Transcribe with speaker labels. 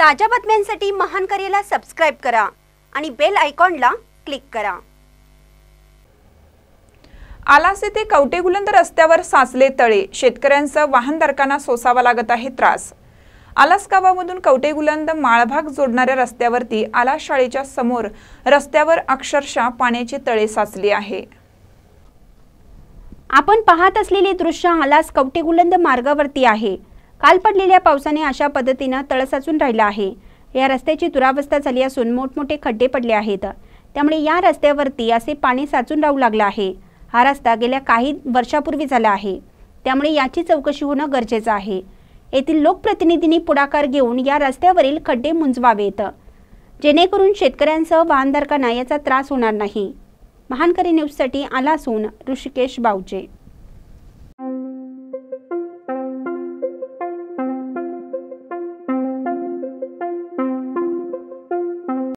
Speaker 1: ताज्या बातम्यांसाठी महान करेला सबस्क्राइब करा आणि बेल आयकॉनला
Speaker 2: क्लिक करा आलास येथे कवटेगुलंद रस्त्यावर साचले तळे शेतकऱ्यांचं वाहनधारकांना सोसावा लागत आहे त्रास आलास गावामधून कवटेगुलंद माळभाग जोडणाऱ्या रस्त्यावरती आलास शाळेच्या समोर रस्त्यावर अक्षरशः पाण्याचे तळे साचले आहे आपण पाहत
Speaker 1: असलेले दृश्य आलास कवटेगुलंद मार्गावरती आहे काल पडलेल्या पावसाने अशा पद्धतीनं तळसाचून राहिलं राहिला आहे या रस्त्याची दुरावस्था झाली असून मोठमोठे खड्डे पडले आहेत त्यामुळे या रस्त्यावरती असे पाणी साचून राहू लागलं आहे हा रस्ता गेल्या काही वर्षापूर्वी झाला आहे त्यामुळे याची चौकशी होणं गरजेचं आहे येथील लोकप्रतिनिधींनी पुढाकार घेऊन या रस्त्यावरील खड्डे मुंजवावेत जेणेकरून शेतकऱ्यांसह वाहनधारकांना याचा त्रास होणार नाही महानकरी न्यूजसाठी आला असून ऋषिकेश बावचे